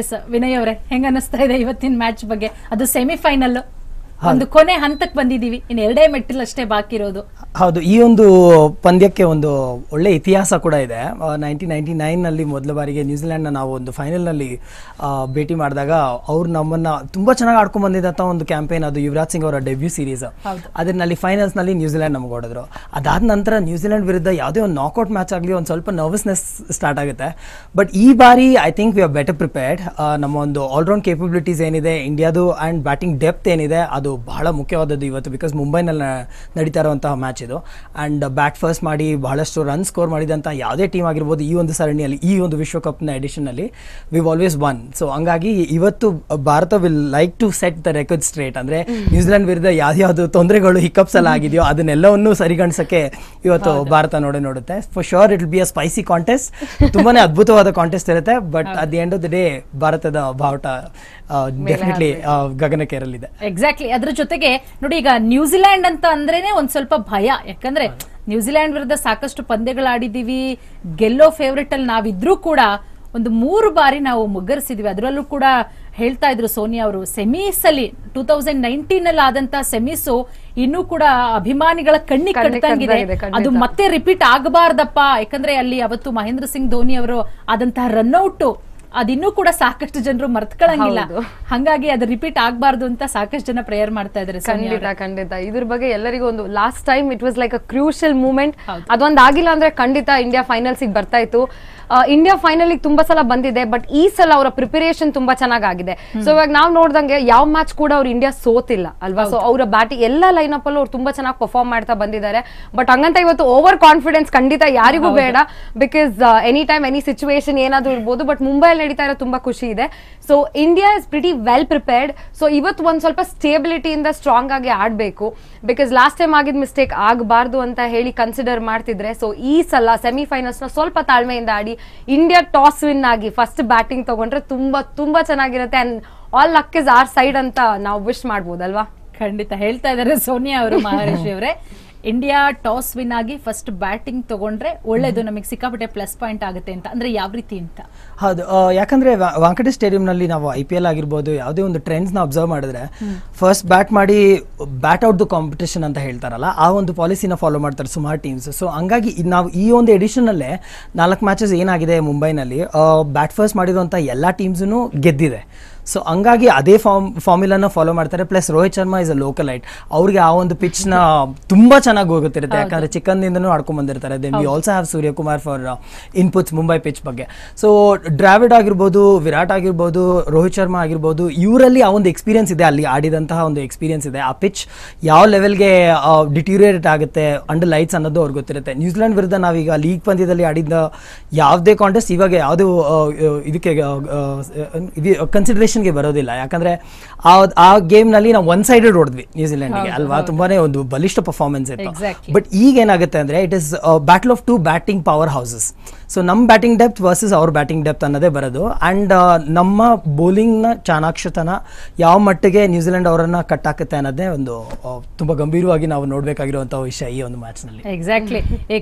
S Vinay ಅವರೇ ಹೆಂಗ ಅನಿಸ್ತಾ ಇದೆ ಇವತ್ತಿನ ಮ್ಯಾಚ್ ಬಗ್ಗೆ ಅದು ಸೆಮಿಫೈನಲ್ ಒಂದು ಕೊನೆ ಹಂತಕ್ಕೆ ಬಂದಿದ್ದೀವಿ ಇನ್ನು ಎರಡೇ ಮೆಟ್ಟಿಲು ಅಷ್ಟೇ ಬಾಕಿ ಇರೋದು ಹೌದು ಈ ಒಂದು ಪಂದ್ಯಕ್ಕೆ ಒಂದು ಒಳ್ಳೆ ಇತಿಹಾಸ ಕೂಡ ಇದೆ ನೈನ್ಟೀನ್ ನೈನ್ಟಿ ನೈನ್ನಲ್ಲಿ ಮೊದಲ ಬಾರಿಗೆ ನ್ಯೂಜಿಲೆಂಡ್ನ ನಾವು ಒಂದು ಫೈನಲ್ನಲ್ಲಿ ಭೇಟಿ ಮಾಡಿದಾಗ ಅವ್ರು ನಮ್ಮನ್ನು ತುಂಬ ಚೆನ್ನಾಗಿ ಆಡ್ಕೊಂಡು ಬಂದಿದ್ದಂಥ ಒಂದು ಕ್ಯಾಂಪೇನ್ ಅದು ಯುವರಾಜ್ ಸಿಂಗ್ ಅವರ ಡೆಬ್ಯೂ ಸೀರೀಸ್ ಅದರಲ್ಲಿ ಫೈನಲ್ಸ್ನಲ್ಲಿ ನ್ಯೂಜಿಲೆಂಡ್ ನಮ್ಗೆ ಹೊಡೆದ್ರು ಅದಾದ ನಂತರ ನ್ಯೂಜಿಲೆಂಡ್ ವಿರುದ್ಧ ಯಾವುದೇ ಒಂದು ನಾಕ್ಔಟ್ ಮ್ಯಾಚ್ ಆಗಲಿ ಒಂದು ಸ್ವಲ್ಪ ನರ್ವಸ್ನೆಸ್ ಸ್ಟಾರ್ಟ್ ಆಗುತ್ತೆ ಬಟ್ ಈ ಬಾರಿ I think we are better prepared ನಮ್ಮ ಒಂದು ಆಲ್ರೌಂಡ್ ಕೇಪಬಿಲಿಟೀಸ್ ಏನಿದೆ ಇಂಡಿಯಾದು ಆ್ಯಂಡ್ ಬ್ಯಾಟಿಂಗ್ ಡೆಪ್ತ್ ಏನಿದೆ ಅದು ಬಹಳ ಮುಖ್ಯವಾದದ್ದು ಇವತ್ತು ಬಿಕಾಸ್ ಮುಂಬೈನಲ್ಲಿ ನಡೀತಾ ಇರುವಂತಹ ಮ್ಯಾಚ್ ಇದು ಆ್ಯಂಡ್ ಬ್ಯಾಟ್ ಫಸ್ಟ್ ಮಾಡಿ ಬಹಳಷ್ಟು ರನ್ ಸ್ಕೋರ್ ಮಾಡಿದಂಥ ಯಾವುದೇ ಟೀಮ್ ಆಗಿರ್ಬೋದು ಈ ಒಂದು ಸರಣಿಯಲ್ಲಿ ಈ ಒಂದು ವಿಶ್ವಕಪ್ನ ಎಡಿಷನಲ್ಲಿ ವಿ ಆಲ್ವೇಸ್ ಒನ್ ಸೊ ಹಂಗಾಗಿ ಇವತ್ತು ಭಾರತ will like to set the record straight ಅಂದರೆ ನ್ಯೂಜಿಲೆಂಡ್ ವಿರುದ್ಧ ಯಾವ್ದಾವುದು ತೊಂದರೆಗಳು ಹಿಕ್ಕಪ್ಸ್ ಎಲ್ಲ ಆಗಿದೆಯೋ ಅದನ್ನೆಲ್ಲವನ್ನೂ ಸರಿಗಣಿಸಕ್ಕೆ ಇವತ್ತು ಭಾರತ ನೋಡಿ ನೋಡುತ್ತೆ for sure it be a spicy contest ತುಂಬಾ ಅದ್ಭುತವಾದ ಕಾಂಟೆಸ್ಟ್ ಇರುತ್ತೆ but at the end of the day ಭಾರತದ ಬಾವುಟ ಡೆಫಿನೆಟ್ಲಿ ಗಗನಕ್ಕೇರಲಿದೆ ಎಕ್ಸಾಕ್ಟ್ಲಿ ಅದ್ರ ಜೊತೆಗೆ ನೋಡಿ ಈಗ ನ್ಯೂಜಿಲೆಂಡ್ ಅಂತ ಅಂದ್ರೇನೆ ಒಂದ್ ಸ್ವಲ್ಪ ಭಯ ಯಾಕಂದ್ರೆ ನ್ಯೂಜಿಲೆಂಡ್ ವಿರುದ್ಧ ಸಾಕಷ್ಟು ಆಡಿದೀವಿ ಗೆಲ್ಲೋ ಫೇವ್ರೇಟ್ ಅಲ್ಲಿ ನಾವಿದ್ರೂ ಕೂಡ ಒಂದು ಮೂರು ಬಾರಿ ನಾವು ಮುಗ್ಗರಿಸಿದ್ವಿ ಅದರಲ್ಲೂ ಕೂಡ ಹೇಳ್ತಾ ಇದ್ರು ಸೋನಿಯಾ ಅವರು ಅಲ್ಲಿ ಟೂ ತೌಸಂಡ್ ನೈನ್ಟೀನ್ ಅಲ್ಲಿ ಆದಂತ ಸೆಮೀಸು ಇನ್ನೂ ಕೂಡ ಅಭಿಮಾನಿಗಳ ಕಣ್ಣಿ ಕಟ್ಟಿದೆ ಅದು ಮತ್ತೆ ರಿಪೀಟ್ ಆಗಬಾರ್ದಪ್ಪ ಯಾಕಂದ್ರೆ ಅಲ್ಲಿ ಅವತ್ತು ಮಹೇಂದ್ರ ಸಿಂಗ್ ಧೋನಿ ಅವರು ಆದಂತಹ ರನ್ಔಟ್ ಅದಿನ್ನೂ ಕೂಡ ಸಾಕಷ್ಟು ಜನರು ಮರ್ತ್ಕೊಳ್ಳಂಗಿಲ್ಲ ಹಂಗಾಗಿ ಅದು ರಿಪೀಟ್ ಆಗ್ಬಾರ್ದು ಅಂತ ಸಾಕಷ್ಟು ಜನ ಪ್ರೇಯರ್ ಮಾಡ್ತಾ ಇದ್ದಾರೆ ಖಂಡಿತ ಖಂಡಿತ ಇದ್ರ ಬಗ್ಗೆ ಎಲ್ಲರಿಗೂ ಒಂದು last time it was like a crucial moment ಅದೊಂದಾಗಿಲ್ಲ ಅಂದ್ರೆ ಖಂಡಿತ ಇಂಡಿಯಾ ಫೈನಲ್ಸಿಗೆ ಬರ್ತಾ ಇತ್ತು ಇಂಡಿಯಾ ಫೈನಲ್ ತುಂಬಾ ಸಲ ಬಂದಿದೆ ಬಟ್ ಈ ಸಲ ಅವರ ಪ್ರಿಪರೇಷನ್ ತುಂಬಾ ಆಗಿದೆ ಸೊ ಇವಾಗ ನಾವು ನೋಡ್ದಂಗೆ ಯಾವ ಮ್ಯಾಚ್ ಕೂಡ ಅವ್ರು ಇಂಡಿಯಾ ಸೋತಿಲ್ಲ ಅಲ್ವಾ ಸೊ ಅವರ ಬ್ಯಾಟಿಂಗ್ ಎಲ್ಲ ಲೈನ್ ಅಪ್ ಅಲ್ಲೂ ಅವ್ರು ತುಂಬಾ ಚೆನ್ನಾಗಿ ಪರ್ಫಾರ್ಮ್ ಮಾಡ್ತಾ ಬಂದಿದ್ದಾರೆ ಬಟ್ ಹಂಗಂತ ಇವತ್ತು ಓವರ್ ಕಾನ್ಫಿಡೆನ್ಸ್ ಖಂಡಿತ ಯಾರಿಗೂ ಬೇಡ because any time any situation ಏನಾದ್ರೂ ಇರ್ಬೋದು ಬಟ್ ಮುಂಬೈಲಿ ನಡೀತಾ ಇರೋ ತುಂಬಾ ಖುಷಿ ಇದೆ so India is pretty well prepared so ಇವತ್ತು ಒಂದ್ ಸ್ವಲ್ಪ ಸ್ಟೇಬಿಲಿಟಿಯಿಂದ ಸ್ಟ್ರಾಂಗ್ ಆಗಿ ಆಡ್ಬೇಕು ಬಿಕಾಸ್ ಲಾಸ್ಟ್ ಟೈಮ್ ಆಗಿದ್ ಮಿಸ್ಟೇಕ್ ಆಗಬಾರ್ದು ಅಂತ ಹೇಳಿ ಕನ್ಸಿಡರ್ ಮಾಡ್ತಿದ್ರೆ ಸೊ ಈ ಸಲ ಸೆಮಿಫೈನಲ್ಸ್ ನ ಸ್ವಲ್ಪ ತಾಳ್ಮೆಯಿಂದ ಆಡಿ ಇಂಡಿಯಾ ಟಾಸ್ ವಿನ್ ಆಗಿ ಫಸ್ಟ್ ಬ್ಯಾಟಿಂಗ್ ತಗೊಂಡ್ರೆ ತುಂಬಾ ತುಂಬಾ ಚೆನ್ನಾಗಿರುತ್ತೆ and all luck is our side ಅಂತ ನಾವು ವಿಶ್ ಮಾಡ್ಬೋದಲ್ವಾ ಖಂಡಿತ ಹೇಳ್ತಾ ಇದ್ದಾರೆ ಸೋನಿಯಾ ಅವರು ಮಹರ್ಷಿ ಅವರೇ ಇಂಡಿಯಾ ಟಾಸ್ ವಿನ್ ಆಗಿ ಫಸ್ಟ್ ಬ್ಯಾಟಿಂಗ್ ತಗೊಂಡ್ರೆ ಒಳ್ಳೇದು ನಮಗೆ ಸಿಕ್ಕಾಪಟ್ಟೆ ಪ್ಲಸ್ ಪಾಯಿಂಟ್ ಆಗುತ್ತೆ ಅಂತ ಅಂದ್ರೆ ಯಾವ ರೀತಿ ಅಂತ ಹೌದು ಯಾಕಂದ್ರೆ ಸ್ಟೇಡಿಯಂ ಸ್ಟೇಡಿಯಂನಲ್ಲಿ ನಾವು ಐ ಪಿ ಎಲ್ ಆಗಿರ್ಬೋದು ಯಾವುದೇ ಒಂದು ಟ್ರೆಂಡ್ಸ್ ನ ಅಬ್ಸರ್ವ್ ಮಾಡಿದ್ರೆ ಫಸ್ಟ್ ಬ್ಯಾಟ್ ಮಾಡಿ ಬ್ಯಾಟ್ ಔಟ್ ದ ಕಾಂಪಿಟೇಷನ್ ಅಂತ ಹೇಳ್ತಾರಲ್ಲ ಆ ಒಂದು ಪಾಲಿಸಿನ ಫಾಲೋ ಮಾಡ್ತಾರೆ ಸುಮಾರು ಟೀಮ್ಸ್ ಸೊ ಹಂಗಾಗಿ ನಾವು ಈ ಒಂದು ಎಡಿಷನಲ್ಲೇ ನಾಲ್ಕು ಮ್ಯಾಚಸ್ ಏನಾಗಿದೆ ಮುಂಬೈನಲ್ಲಿ ಬ್ಯಾಟ್ ಫಸ್ಟ್ ಮಾಡಿರುವಂತಹ ಎಲ್ಲ ಟೀಮ್ಸೂ ಗೆದ್ದಿದೆ ಸೊ ಹಂಗಾಗಿ ಅದೇ ಫಾರ್ಮ್ ಫಾರ್ಮುಲಾನ ಫಾಲೋ ಮಾಡ್ತಾರೆ plus Rohit Sharma is a local ಐಟ್ ಅವ್ರಿಗೆ ಆ ಒಂದು ಪಿಚ್ನ ತುಂಬ ಚೆನ್ನಾಗಿ ಹೋಗುತ್ತಿರುತ್ತೆ ಯಾಕಂದರೆ ಚಿಕ್ಕಂದಿಂದನೂ ಆಡ್ಕೊಂಡು ಬಂದಿರ್ತಾರೆ then we also have Suryakumar for inputs Mumbai pitch ಬಗ್ಗೆ ಸೊ ಡ್ರಾವಿಡ್ ಆಗಿರ್ಬೋದು ವಿರಾಟ್ ಆಗಿರ್ಬೋದು ರೋಹಿತ್ ಶರ್ಮಾ ಆಗಿರ್ಬೋದು ಇವರಲ್ಲಿ ಆ ಒಂದು ಎಕ್ಸ್ಪೀರಿಯನ್ಸ್ ಇದೆ ಅಲ್ಲಿ ಆಡಿದಂತಹ ಒಂದು ಎಕ್ಸ್ಪೀರಿಯನ್ಸ್ ಇದೆ ಆ ಪಿಚ್ ಯಾವ ಲೆವೆಲ್ಗೆ ಡಿಟೀರಿಯೇಟ್ ಆಗುತ್ತೆ ಅಂಡರ್ ಲೈಟ್ಸ್ ಅನ್ನೋದು ಅವ್ರಿಗೆ ಗೊತ್ತಿರುತ್ತೆ ನ್ಯೂಜಿಲೆಂಡ್ ವಿರುದ್ಧ ನಾವೀಗ ಲೀಗ್ ಪಂದ್ಯದಲ್ಲಿ ಆಡಿದ ಯಾವುದೇ ಕಾಂಟೆಸ್ಟ್ ಇವಾಗ ಯಾವುದು ಇದಕ್ಕೆ ಕನ್ಸಿಡರೇಷನ್ ಸಿಚುವೇಶನ್ಗೆ ಬರೋದಿಲ್ಲ ಯಾಕಂದ್ರೆ ಆ ಆ ನಲ್ಲಿ ನಾವು ಒನ್ ಸೈಡೆಡ್ ಹೊಡೆದ್ವಿ ಗೆ ಅಲ್ವಾ ತುಂಬಾನೇ ಒಂದು ಬಲಿಷ್ಠ ಪರ್ಫಾರ್ಮೆನ್ಸ್ ಇತ್ತು ಬಟ್ ಈಗ ಏನಾಗುತ್ತೆ ಅಂದ್ರೆ it is battle of two batting power houses so ನಮ್ಮ ಬ್ಯಾಟಿಂಗ್ ಡೆಪ್ತ್ ವರ್ಸಸ್ ಅವ್ರ ಬ್ಯಾಟಿಂಗ್ ಡೆಪ್ತ್ ಅನ್ನೋದೇ ಬರೋದು ಅಂಡ್ ನಮ್ಮ ಬೌಲಿಂಗ್ ನ ಚಾಣಾಕ್ಷತನ ಯಾವ ಮಟ್ಟಿಗೆ ನ್ಯೂಜಿಲೆಂಡ್ ಅವರನ್ನು ಹಾಕುತ್ತೆ ಅನ್ನೋದೇ ಒಂದು ತುಂಬಾ ಗಂಭೀರವಾಗಿ ನಾವು ನೋಡ್ಬೇಕಾಗಿರುವಂತಹ ವಿಷಯ ಈ ಒಂದು ನಲ್ಲಿ ಎಕ್ಸಾಕ್ಟ್ಲಿ